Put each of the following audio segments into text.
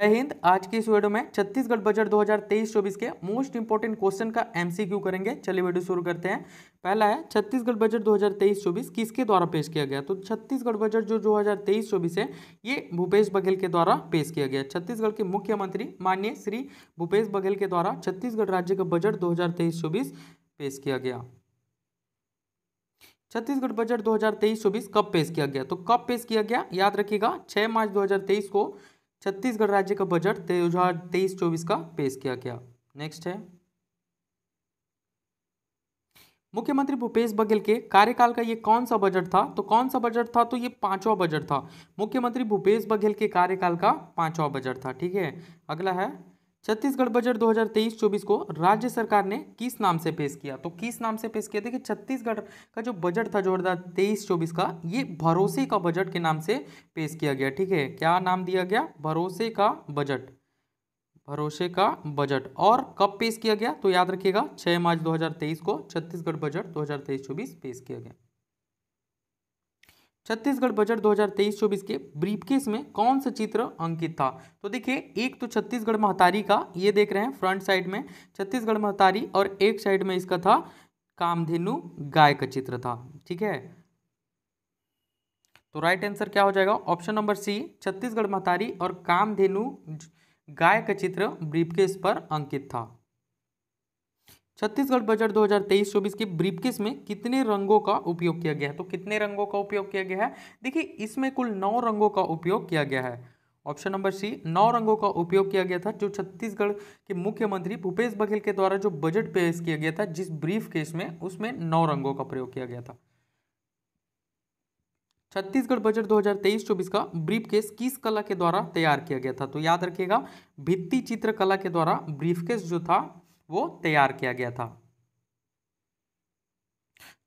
जय हिंद आज की इस वीडियो में छत्तीसगढ़ बजट 2023-24 के मोस्ट इंपोर्टेंट क्वेश्चन का एमसीक्यू करेंगे चलिए वीडियो शुरू करते हैं पहला है छत्तीसगढ़ बजट 2023-24 किसके द्वारा पेश किया गया तो छत्तीसगढ़ बजट जो 2023-24 है ये भूपेश बघेल के द्वारा पेश किया गया छत्तीसगढ़ के मुख्यमंत्री माननीय श्री भूपेश बघेल के द्वारा छत्तीसगढ़ राज्य का बजट दो हजार पेश किया गया छत्तीसगढ़ बजट दो हजार कब पेश किया गया तो कब पेश किया गया याद रखिएगा छह मार्च दो को छत्तीसगढ़ राज्य का बजट दो हजार तेईस चौबीस का पेश किया गया नेक्स्ट है मुख्यमंत्री भूपेश बघेल के कार्यकाल का ये कौन सा बजट था तो कौन सा बजट था तो ये पांचवा बजट था मुख्यमंत्री भूपेश बघेल के कार्यकाल का पांचवा बजट था ठीक है अगला है छत्तीसगढ़ बजट 2023-24 को राज्य सरकार ने किस नाम से पेश किया तो किस नाम से पेश किया देखिए छत्तीसगढ़ का जो बजट था जो हज़ार तेईस चौबीस का ये भरोसे का बजट के नाम से पेश किया गया ठीक है क्या नाम दिया गया भरोसे का बजट भरोसे का बजट और कब पेश किया गया तो याद रखिएगा 6 मार्च 2023 को छत्तीसगढ़ बजट 2023-24 पेश किया गया छत्तीसगढ़ बजट 2023-24 के ब्रीफकेस में कौन सा चित्र अंकित था तो देखिए एक तो छत्तीसगढ़ महतारी का ये देख रहे हैं फ्रंट साइड में छत्तीसगढ़ महतारी और एक साइड में इसका था कामधेनु गाय का चित्र था ठीक है तो राइट आंसर क्या हो जाएगा ऑप्शन नंबर सी छत्तीसगढ़ महतारी और कामधेनु गाय का चित्र ब्रीफकेस पर अंकित था छत्तीसगढ़ बजट 2023-24 के ब्रीफकेस में कितने रंगों का उपयोग किया गया है तो कितने रंगों का उपयोग किया गया है देखिए इसमें कुल नौ रंगों का उपयोग किया गया है ऑप्शन नंबर सी नौ रंगों का उपयोग किया गया था जो छत्तीसगढ़ के मुख्यमंत्री भूपेश बघेल के द्वारा जो बजट पेश किया गया था जिस ब्रीफ केस में उसमें नौ रंगों का प्रयोग किया गया था छत्तीसगढ़ बजट 2023-24 का ब्रीफ केस किस कला के द्वारा तैयार किया गया था तो याद रखिएगा भित्ति कला के द्वारा ब्रीफ केस जो था वो तैयार किया गया था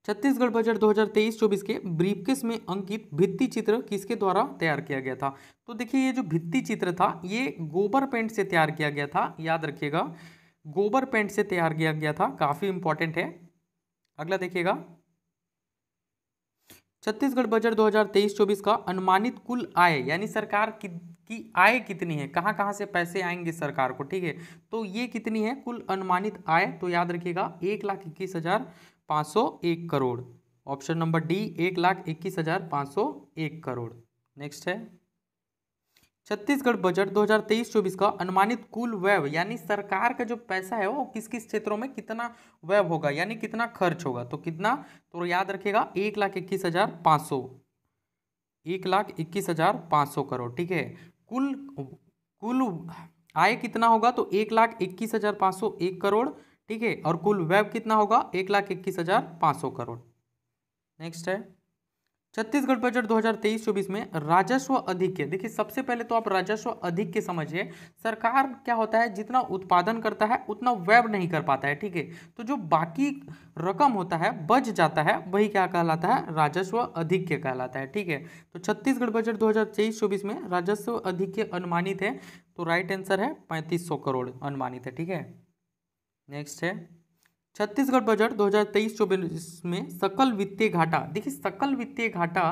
छत्तीसगढ़ बजट 2023-24 के ब्रीफकेस में अंकित भित्ति चित्र किसके द्वारा तैयार किया गया था तो देखिए ये जो भित्ति चित्र था ये गोबर पेंट से तैयार किया गया था याद रखिएगा गोबर पेंट से तैयार किया गया था काफ़ी इंपॉर्टेंट है अगला देखिएगा छत्तीसगढ़ बजट 2023-24 का अनुमानित कुल आय यानी सरकार की कि आय कितनी है कहाँ कहाँ से पैसे आएंगे सरकार को ठीक है तो ये कितनी है कुल अनुमानित आय तो याद रखिएगा एक लाख इक्कीस हज़ार पाँच सौ एक करोड़ ऑप्शन नंबर डी एक लाख इक्कीस हज़ार पाँच सौ एक करोड़ नेक्स्ट है छत्तीसगढ़ बजट 2023-24 का अनुमानित कुल व्यय यानी सरकार का जो पैसा है वो किस किस क्षेत्रों में कितना व्यय होगा यानी कितना खर्च होगा तो कितना तो याद रखिएगा एक लाख इक्कीस हजार पाँच सौ एक लाख इक्कीस हजार पाँच सौ करोड़ ठीक है कुल कुल आय कितना होगा तो एक लाख इक्कीस हजार पाँच सौ एक करोड़ ठीक है और कुल व्यय कितना होगा एक लाख इक्कीस हजार पाँच सौ करोड़ नेक्स्ट है छत्तीसगढ़ बजट 2023-24 में राजस्व अधिक के देखिए सबसे पहले तो आप राजस्व अधिक के समझिए सरकार क्या होता है जितना उत्पादन करता है उतना व्यव नहीं कर पाता है ठीक है तो जो बाकी रकम होता है बच जाता है वही क्या कहलाता है राजस्व अधिक के कहलाता है ठीक है तो छत्तीसगढ़ बजट 2023-24 में राजस्व अधिक अनुमानित है तो राइट आंसर है पैंतीस करोड़ अनुमानित है ठीक है नेक्स्ट है छत्तीसगढ़ बजट 2023 हज़ार में सकल वित्तीय घाटा देखिए सकल वित्तीय घाटा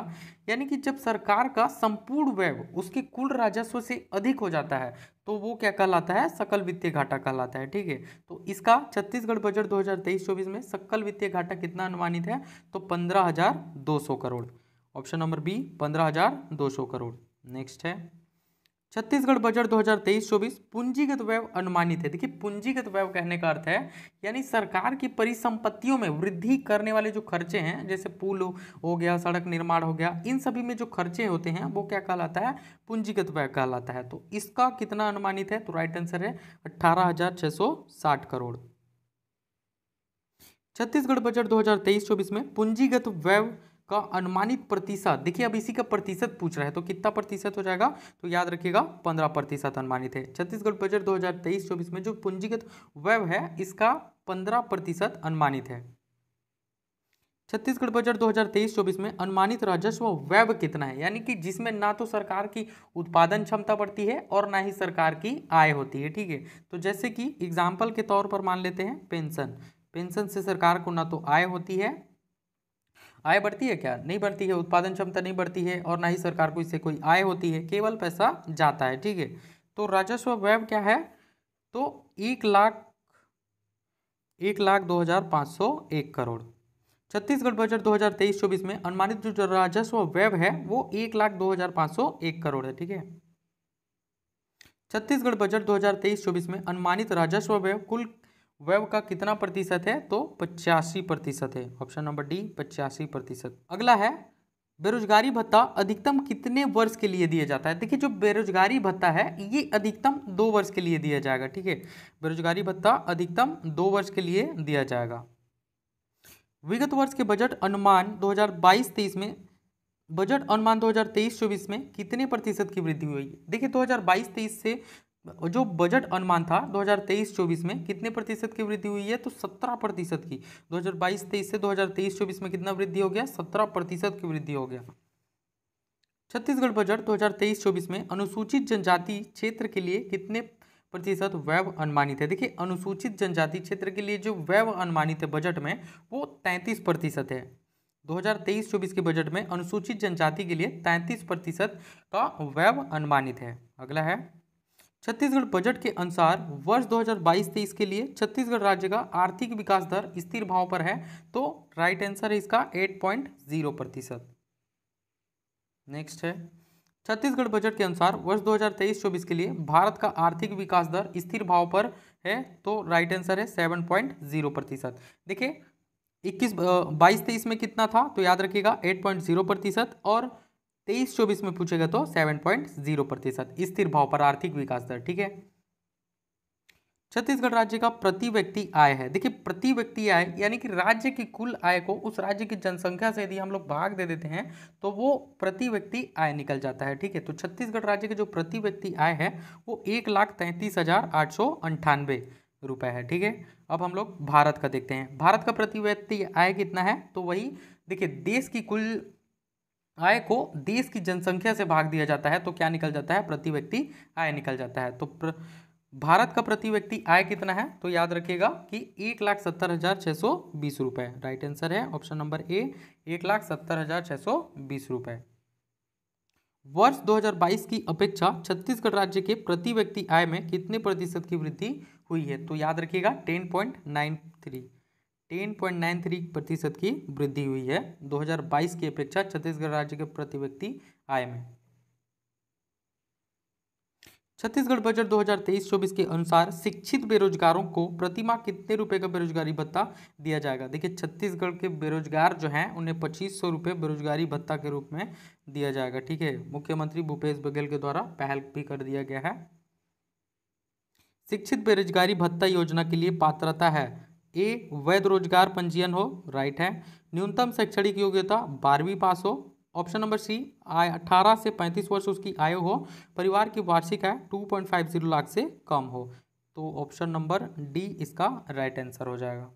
यानी कि जब सरकार का संपूर्ण व्यय उसके कुल राजस्व से अधिक हो जाता है तो वो क्या कहलाता है सकल वित्तीय घाटा कहलाता है ठीक है तो इसका छत्तीसगढ़ बजट 2023-24 में सकल वित्तीय घाटा कितना अनुमानित है तो पंद्रह करोड़ ऑप्शन नंबर बी पंद्रह करोड़ नेक्स्ट है छत्तीसगढ़ बजट 2023-24 पूंजीगत व्यय अनुमानित है देखिए पूंजीगत व्यय कहने का अर्थ है यानी सरकार की परिसंपत्तियों में वृद्धि करने वाले जो खर्चे हैं जैसे पुल हो गया सड़क निर्माण हो गया इन सभी में जो खर्चे होते हैं वो क्या कहलाता है पूंजीगत व्यय कहलाता है तो इसका कितना अनुमानित है तो राइट आंसर है अट्ठारह करोड़ छत्तीसगढ़ बजट तेईस चौबीस में पूंजीगत व्यय का अनुमानित प्रतिशत देखिए अब इसी का प्रतिशत पूछ रहा है तो कितना प्रतिशत हो जाएगा तो याद रखिएगा पंद्रह प्रतिशत अनुमानित है छत्तीसगढ़ बजट दो हज़ार तेईस चौबीस में जो पूंजीगत व्यय है इसका पंद्रह प्रतिशत अनुमानित है छत्तीसगढ़ बजट 2023-24 में अनुमानित राजस्व व्यय कितना है यानी कि जिसमें ना तो सरकार की उत्पादन क्षमता बढ़ती है और ना ही सरकार की आय होती है ठीक है तो जैसे कि एग्जाम्पल के तौर पर मान लेते हैं पेंशन पेंशन से सरकार को ना तो आय होती है आय बढ़ती है क्या नहीं बढ़ती है उत्पादन क्षमता नहीं बढ़ती है और ना ही सरकार को इससे कोई आय होती है केवल पैसा जाता है ठीक है तो राजस्व व्यय क्या है तो एक लाख एक लाख दो हज़ार पाँच सौ एक करोड़ छत्तीसगढ़ बजट तेईस चौबीस में अनुमानित जो राजस्व व्यय है वो एक लाख दो हज़ार पाँच सौ एक करोड़ है ठीक है छत्तीसगढ़ बजट दो हजार तेईस चौबीस में अनुमानित राजस्व व्यय कुल वेब का कितना प्रतिशत है तो पचासी प्रतिशत है ऑप्शन नंबर डी पचासी प्रतिशत अगला है बेरोजगारी भत्ता अधिकतम कितने वर्ष के लिए दिया जाता है देखिए जो बेरोजगारी भत्ता है ये अधिकतम दो वर्ष के लिए दिया जाएगा ठीक है बेरोजगारी भत्ता अधिकतम दो वर्ष के लिए दिया जाएगा विगत वर्ष के बजट अनुमान 2022-23 में बजट अनुमान 2023-24 में कितने प्रतिशत की वृद्धि हुई देखिए 2022-23 से जो बजट अनुमान था 2023-24 में कितने प्रतिशत की वृद्धि हुई है तो 17 प्रतिशत की 2022-23 से 2023-24 में कितना वृद्धि हो गया 17 प्रतिशत की वृद्धि हो गया छत्तीसगढ़ बजट 2023-24 में अनुसूचित जनजाति क्षेत्र के लिए कितने प्रतिशत व्यव अनुमानित है देखिए अनुसूचित जनजाति क्षेत्र के लिए जो व्यव अनुमानित है बजट में वो तैंतीस प्रतिशत है 2023-24 के बजट में अनुसूचित जनजाति के लिए 33 प्रतिशत का व्यव अनुमानित है अगला है छत्तीसगढ़ बजट के अनुसार वर्ष 2022-23 के लिए छत्तीसगढ़ राज्य का आर्थिक विकास दर स्थिर भाव पर है तो राइट आंसर है इसका 8.0 प्रतिशत नेक्स्ट है छत्तीसगढ़ बजट के अनुसार वर्ष 2023-24 के लिए भारत का आर्थिक विकास दर स्थिर भाव पर है तो राइट आंसर है 7.0 प्रतिशत देखिए इक्कीस बाईस तेईस में कितना था तो याद रखिएगा 8.0 प्रतिशत और तेईस चौबीस में पूछेगा तो सेवन पॉइंट जीरो प्रतिशत स्थिर भाव पर आर्थिक विकास दर ठीक है छत्तीसगढ़ राज्य का प्रति व्यक्ति आय है देखिए प्रति व्यक्ति आय यानी कि राज्य की कुल आय को उस राज्य की जनसंख्या से यदि हम लोग भाग दे देते हैं तो वो प्रति व्यक्ति आय निकल जाता है ठीक है तो छत्तीसगढ़ राज्य के जो प्रति व्यक्ति आय है वो एक लाख तैंतीस हज़ार आठ सौ अंठानवे रुपये है ठीक है अब हम लोग भारत का देखते हैं भारत का प्रति व्यक्ति आय कितना है तो वही देखिए देश की कुल आय को देश की जनसंख्या से भाग दिया जाता है तो क्या निकल जाता है प्रति व्यक्ति आय निकल जाता है तो प्र... भारत का प्रति व्यक्ति आय कितना है तो याद रखिएगा कि एक लाख सत्तर हज़ार छः सौ बीस रुपये राइट आंसर है ऑप्शन नंबर ए एक लाख सत्तर हज़ार छः सौ बीस रुपये वर्ष 2022 की अपेक्षा छत्तीसगढ़ राज्य के प्रति व्यक्ति आय में कितने प्रतिशत की वृद्धि हुई है तो याद रखिएगा टेन पॉइंट नाइन थ्री 10.93 प्रतिशत की वृद्धि हुई है 2022 की अपेक्षा छत्तीसगढ़ राज्य के प्रति व्यक्ति आय में छत्तीसगढ़ बजट 2023-24 के अनुसार शिक्षित बेरोजगारों को प्रतिमा कितने रुपए का बेरोजगारी भत्ता दिया जाएगा देखिए छत्तीसगढ़ के बेरोजगार जो हैं उन्हें पच्चीस सौ रुपये बेरोजगारी भत्ता के रूप में दिया जाएगा ठीक है मुख्यमंत्री भूपेश बघेल के द्वारा पहल भी कर दिया गया है शिक्षित बेरोजगारी भत्ता योजना के लिए पात्रता है ए वैध रोजगार पंजीयन हो राइट है न्यूनतम शैक्षणिक योग्यता बारहवीं पास हो ऑप्शन नंबर सी आय अठारह से पैंतीस वर्ष उसकी आयु हो परिवार की वार्षिक आय two point five zero lakh से कम हो तो ऑप्शन नंबर डी इसका राइट आंसर हो जाएगा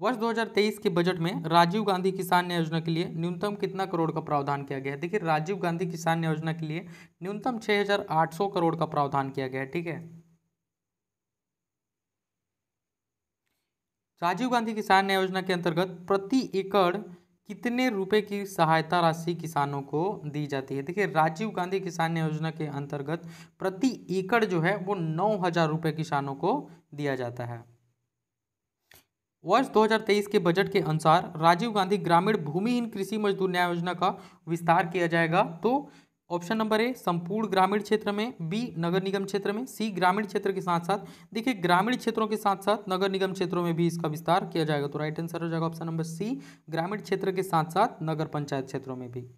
वर्ष 2023 के बजट में राजीव गांधी किसान न्याय योजना के लिए न्यूनतम कितना करोड़ का प्रावधान किया गया है देखिए राजीव गांधी किसान न्याय योजना के लिए न्यूनतम 6,800 करोड़ का प्रावधान किया गया है ठीक है राजीव गांधी किसान न्याय योजना के अंतर्गत प्रति एकड़ कितने रुपए की सहायता राशि किसानों को दी जाती है देखिए राजीव गांधी किसान न्याय योजना के अंतर्गत प्रति एकड़ जो है वो नौ हजार रुपये किसानों को दिया जाता है वर्ष 2023 के बजट के अनुसार राजीव गांधी ग्रामीण भूमिहीन कृषि मजदूर न्याय योजना का विस्तार किया जाएगा तो ऑप्शन नंबर ए संपूर्ण ग्रामीण क्षेत्र में बी नगर निगम क्षेत्र में सी ग्रामीण क्षेत्र के साथ साथ देखिए ग्रामीण क्षेत्रों के साथ साथ नगर निगम क्षेत्रों में भी इसका विस्तार किया जाएगा तो राइट आंसर हो जाएगा ऑप्शन नंबर सी ग्रामीण क्षेत्र के साथ साथ नगर पंचायत क्षेत्रों में भी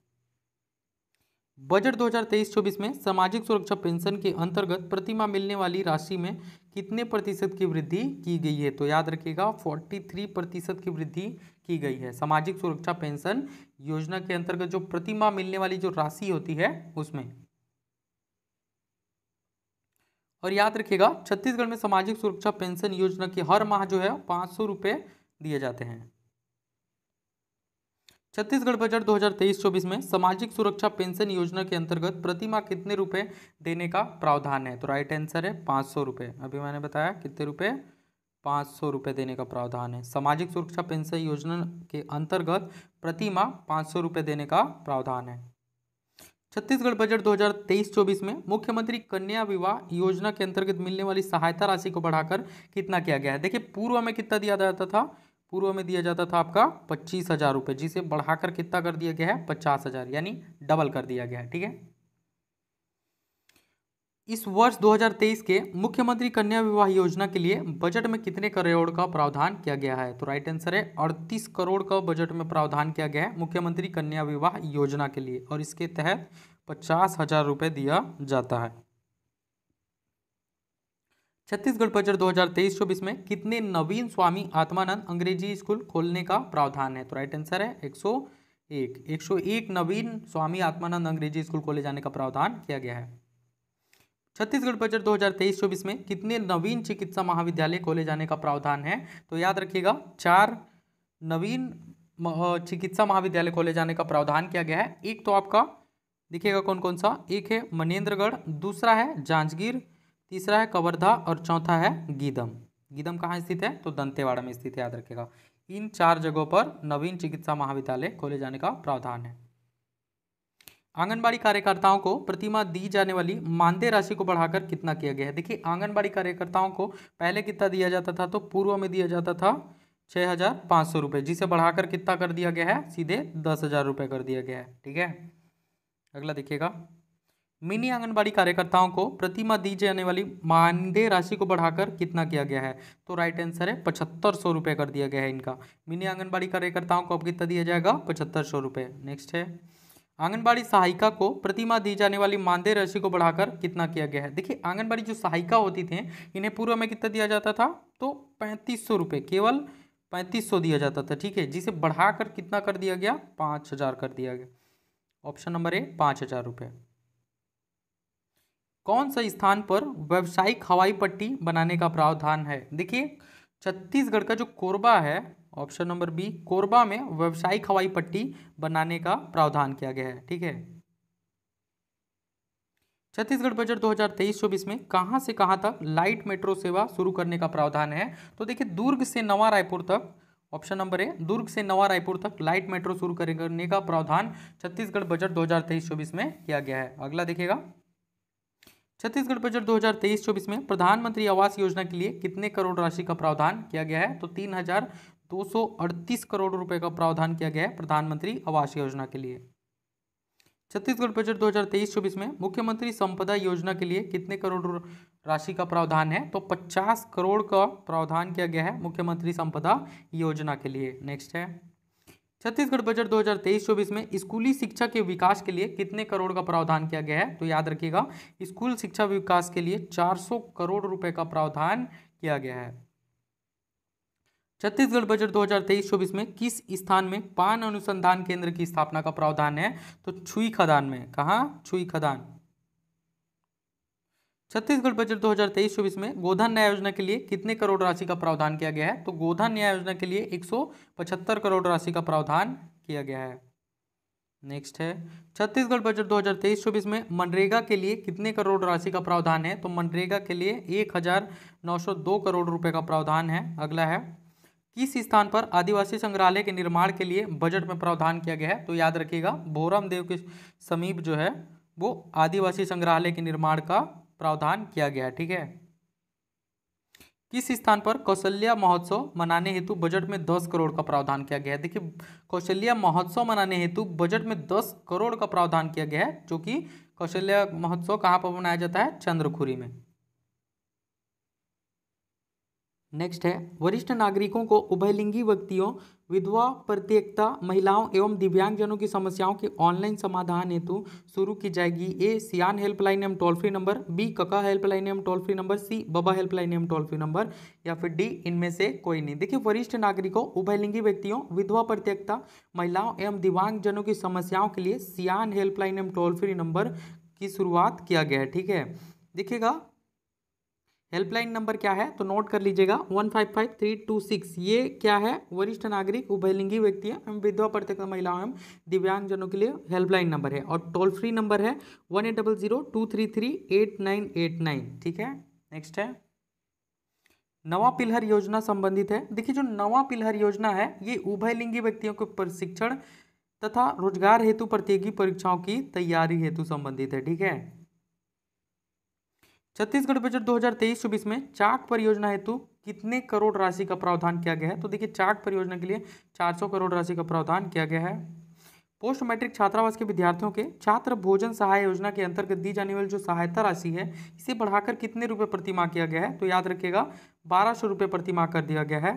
बजट 2023-24 में सामाजिक सुरक्षा पेंशन के अंतर्गत प्रतिमा मिलने वाली राशि में कितने प्रतिशत की वृद्धि की गई है तो याद रखिएगा 43 प्रतिशत की वृद्धि की गई है सामाजिक सुरक्षा पेंशन योजना के अंतर्गत जो प्रतिमा मिलने वाली जो राशि होती है उसमें और याद रखिएगा छत्तीसगढ़ में सामाजिक सुरक्षा पेंशन योजना के हर माह जो है पाँच सौ दिए जाते हैं छत्तीसगढ़ बजट 2023-24 में सामाजिक सुरक्षा पेंशन योजना के अंतर्गत प्रतिमा कितने रुपए देने का प्रावधान है तो राइट आंसर है पाँच सौ रुपये अभी मैंने बताया कितने रुपए पाँच सौ रुपये देने का प्रावधान है सामाजिक सुरक्षा पेंशन योजना के अंतर्गत प्रतिमा पाँच सौ रुपये देने का प्रावधान है छत्तीसगढ़ बजट 2023-24 में मुख्यमंत्री कन्या विवाह योजना के अंतर्गत मिलने वाली सहायता राशि को बढ़ाकर कितना किया गया है देखिए पूर्व में कितना दिया जाता था पूर्व में दिया जाता था आपका पच्चीस हज़ार रुपये जिसे बढ़ाकर कितना कर दिया गया है पचास हज़ार यानी डबल कर दिया गया है ठीक है इस वर्ष 2023 के मुख्यमंत्री कन्या विवाह योजना के लिए बजट में कितने करोड़ का प्रावधान किया गया है तो राइट आंसर है अड़तीस करोड़ का बजट में प्रावधान किया गया है मुख्यमंत्री कन्या विवाह योजना के लिए और इसके तहत पचास हज़ार रुपये दिया जाता है छत्तीसगढ़ बजट 2023-24 में कितने नवीन स्वामी आत्मानंद अंग्रेजी स्कूल खोलने का प्रावधान है तो राइट आंसर है 101 101 नवीन स्वामी आत्मानंद अंग्रेजी स्कूल खोले जाने का प्रावधान किया गया है छत्तीसगढ़ बजट 2023-24 में कितने नवीन चिकित्सा महाविद्यालय खोले जाने का प्रावधान है तो याद रखिएगा चार नवीन चिकित्सा महाविद्यालय खोले जाने का प्रावधान किया गया है एक तो आपका देखिएगा कौन कौन सा एक है मनेन्द्रगढ़ दूसरा है जांजगीर तीसरा है कवर्धा और चौथा है गीदम गीदम कहाँ स्थित है तो दंतेवाड़ा में स्थित है याद रखेगा इन चार जगहों पर नवीन चिकित्सा महाविद्यालय खोले जाने का प्रावधान है आंगनबाड़ी कार्यकर्ताओं को प्रतिमा दी जाने वाली मानदेय राशि को बढ़ाकर कितना किया गया है देखिए आंगनबाड़ी कार्यकर्ताओं को पहले कितना दिया जाता था तो पूर्व में दिया जाता था छः हज़ार पाँच सौ रुपये जिसे बढ़ाकर कितना कर दिया गया है सीधे दस हज़ार रुपये कर दिया गया है ठीक है अगला देखिएगा मिनी आंगनबाड़ी कार्यकर्ताओं को प्रतिमा दी जाने वाली मानदेय राशि को बढ़ाकर कितना किया गया है तो राइट आंसर है पचहत्तर सौ रुपये कर दिया गया है इनका मिनी आंगनबाड़ी कार्यकर्ताओं को अब कितना दिया जाएगा पचहत्तर सौ रुपये नेक्स्ट है आंगनबाड़ी सहायिका को प्रतिमा दी जाने वाली मानदेय राशि को बढ़ाकर कितना किया गया है देखिए आंगनबाड़ी जो सहायिका होती थी इन्हें पूर्व में कितना दिया जाता था तो पैंतीस सौ रुपये केवल पैंतीस सौ दिया जाता था ठीक है जिसे बढ़ाकर कितना कर दिया गया पाँच हज़ार कर दिया गया ऑप्शन नंबर ए पाँच हज़ार रुपये कौन सा स्थान पर व्यावसायिक हवाई पट्टी बनाने का प्रावधान है देखिए छत्तीसगढ़ का जो कोरबा है ऑप्शन नंबर बी कोरबा में व्यावसायिक हवाई पट्टी बनाने का प्रावधान किया गया है ठीक है छत्तीसगढ़ बजट 2023-24 में कहां से कहां तक लाइट मेट्रो सेवा शुरू करने का प्रावधान है तो देखिए दुर्ग से नवा रायपुर तक ऑप्शन नंबर ए दुर्ग से नवा रायपुर तक लाइट मेट्रो शुरू करने का प्रावधान छत्तीसगढ़ बजट 2023-24 में किया गया है अगला देखिएगा छत्तीसगढ़ बजट 2023-24 में प्रधानमंत्री आवास योजना के लिए कितने करोड़ राशि का प्रावधान किया गया है तो तीन हजार दो सौ अड़तीस करोड़ रुपए का प्रावधान किया गया है प्रधानमंत्री आवास योजना के लिए छत्तीसगढ़ बजट 2023-24 में मुख्यमंत्री संपदा योजना के लिए कितने करोड़ राशि का प्रावधान है तो 50 करोड़ का प्रावधान किया गया है मुख्यमंत्री संपदा योजना के लिए नेक्स्ट है छत्तीसगढ़ बजट 2023-24 में स्कूली शिक्षा के विकास के लिए कितने करोड़ का प्रावधान किया गया है तो याद रखिएगा स्कूल शिक्षा विकास के लिए 400 करोड़ रुपए का प्रावधान किया गया है छत्तीसगढ़ बजट 2023-24 में किस स्थान में पान अनुसंधान केंद्र की स्थापना का प्रावधान है तो छुई खदान में कहा छुई खदान छत्तीसगढ़ बजट 2023-24 में गोधन न्याय योजना के लिए कितने करोड़ राशि का प्रावधान किया गया है तो गोधन न्याय योजना के लिए 175 करोड़ राशि का प्रावधान किया गया है नेक्स्ट है छत्तीसगढ़ बजट 2023-24 में मनरेगा के लिए कितने करोड़ राशि का प्रावधान है तो मनरेगा के लिए 1902 करोड़ रुपए का प्रावधान है अगला है किस स्थान पर आदिवासी संग्रहालय के निर्माण के लिए बजट में प्रावधान किया गया है तो याद रखिएगा भोरामदेव के समीप जो है वो आदिवासी संग्रहालय के निर्माण का प्रावधान किया गया ठीक है किस स्थान पर कौशल्या महोत्सव मनाने हेतु बजट में दस करोड़ का प्रावधान किया गया है देखिए कौशल्या महोत्सव मनाने हेतु बजट में दस करोड़ का प्रावधान किया गया है जो कि कौशल्या महोत्सव कहाँ पर मनाया जाता है चंद्रखुरी में नेक्स्ट है वरिष्ठ नागरिकों को उभयलिंगी व्यक्तियों विधवा प्रत्येकता महिलाओं एवं दिव्यांगजनों की समस्याओं के ऑनलाइन समाधान हेतु शुरू की जाएगी ए सियान हेल्पलाइन एवं टोल फ्री नंबर बी कका हेल्पलाइन एवं टोल फ्री नंबर सी बबा हेल्पलाइन एवं टोल फ्री नंबर या फिर डी इनमें से कोई नहीं देखिए वरिष्ठ नागरिकों उभयलिंगी व्यक्तियों विधवा प्रत्येकता महिलाओं एवं दिव्यांगजनों की समस्याओं के लिए सियान हेल्पलाइन एवं टोल फ्री नंबर की शुरुआत किया गया है ठीक है देखिएगा हेल्पलाइन नंबर क्या है तो नोट कर लीजिएगा one five five three two six ये क्या है वरिष्ठ नागरिक उभयलिंगी व्यक्ति है एवं विधवा प्रत्येक महिला एवं दिव्यांगजनों के लिए हेल्पलाइन नंबर है और टोल फ्री नंबर है one eight double zero two three three eight nine eight nine ठीक है नेक्स्ट है नवा पिलहर योजना संबंधित है देखिए जो नवा पिलहर योजना है ये उभयलिंगी व्यक्तियों के प्रशिक्षण तथा रोजगार हेतु प्रतियोगी परीक्षाओं की तैयारी हेतु संबंधित है ठीक है छत्तीसगढ़ बजट 2023 चौबीस में चाक परियोजना हेतु कितने करोड़ राशि का प्रावधान किया गया है तो देखिए चाक परियोजना के लिए 400 करोड़ राशि का प्रावधान किया गया है पोस्ट मैट्रिक छात्रावास के विद्यार्थियों के छात्र भोजन सहाय योजना के अंतर्गत दी जाने वाली जो सहायता राशि है इसे बढ़ाकर कितने रुपये प्रति माह किया गया है तो याद रखिएगा बारह सौ रुपये प्रति माह कर दिया गया है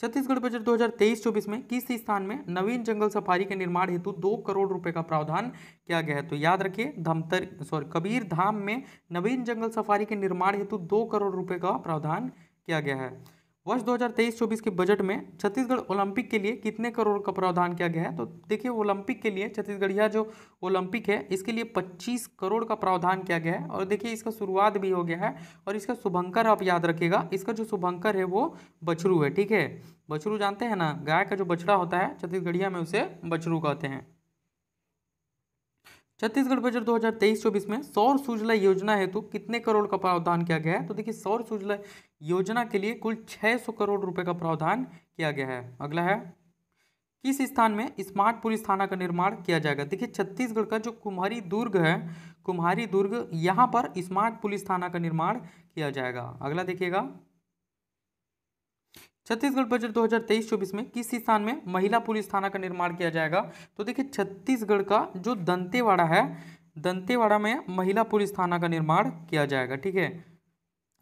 छत्तीसगढ़ बजट 2023-24 में किस स्थान में नवीन जंगल सफारी के निर्माण हेतु दो करोड़ रुपए का प्रावधान किया गया है तो याद रखिए धमतर सॉरी कबीर धाम में नवीन जंगल सफारी के निर्माण हेतु दो करोड़ रुपए का प्रावधान किया गया है वर्ष 2023-24 के बजट में छत्तीसगढ़ ओलंपिक के लिए कितने करोड़ का प्रावधान किया गया है तो देखिए ओलंपिक के लिए छत्तीसगढ़ यह जो ओलंपिक है इसके लिए 25 करोड़ का प्रावधान किया गया है और देखिए इसका शुरुआत भी हो गया है और इसका शुभंकर आप याद रखिएगा इसका जो शुभंकर है वो बछरू है ठीक है बछरू जानते हैं ना गाय का जो बछड़ा होता है छत्तीसगढ़िया में उसे बछरू कहते हैं छत्तीसगढ़ बजट 2023-24 में सौर सूजला योजना हेतु कितने करोड़ का प्रावधान किया गया है तो देखिए सौर सूजला योजना के लिए कुल 600 करोड़ रुपए का प्रावधान किया गया है अगला है किस स्थान में स्मार्ट पुलिस थाना का निर्माण किया जाएगा देखिए छत्तीसगढ़ का जो कुम्हारी दुर्ग है कुम्हारी दुर्ग यहाँ पर स्मार्ट पुलिस थाना का निर्माण किया जाएगा अगला देखिएगा छत्तीसगढ़ बजट 2023-24 में किस स्थान में महिला पुलिस थाना का निर्माण किया जाएगा तो देखिए छत्तीसगढ़ का जो दंतेवाड़ा है दंतेवाड़ा में महिला पुलिस थाना का निर्माण किया जाएगा ठीक है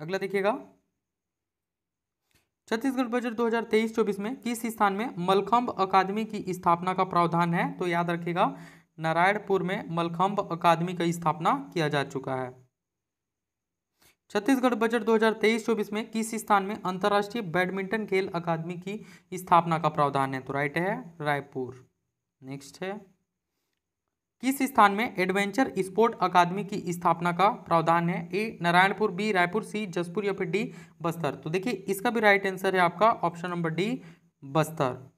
अगला देखिएगा छत्तीसगढ़ बजट 2023-24 में किस स्थान में मलखम्ब अकादमी की स्थापना का प्रावधान है तो याद रखिएगा नारायणपुर में मलखम्ब अकादमी का स्थापना किया जा चुका है छत्तीसगढ़ बजट 2023-24 में किस स्थान में अंतर्राष्ट्रीय बैडमिंटन खेल अकादमी की स्थापना का प्रावधान है तो राइट है रायपुर नेक्स्ट है किस स्थान में एडवेंचर स्पोर्ट अकादमी की स्थापना का प्रावधान है A Narayanpur B Raipur C Jashpur या फिर डी बस्तर तो देखिए इसका भी राइट आंसर है आपका ऑप्शन नंबर डी बस्तर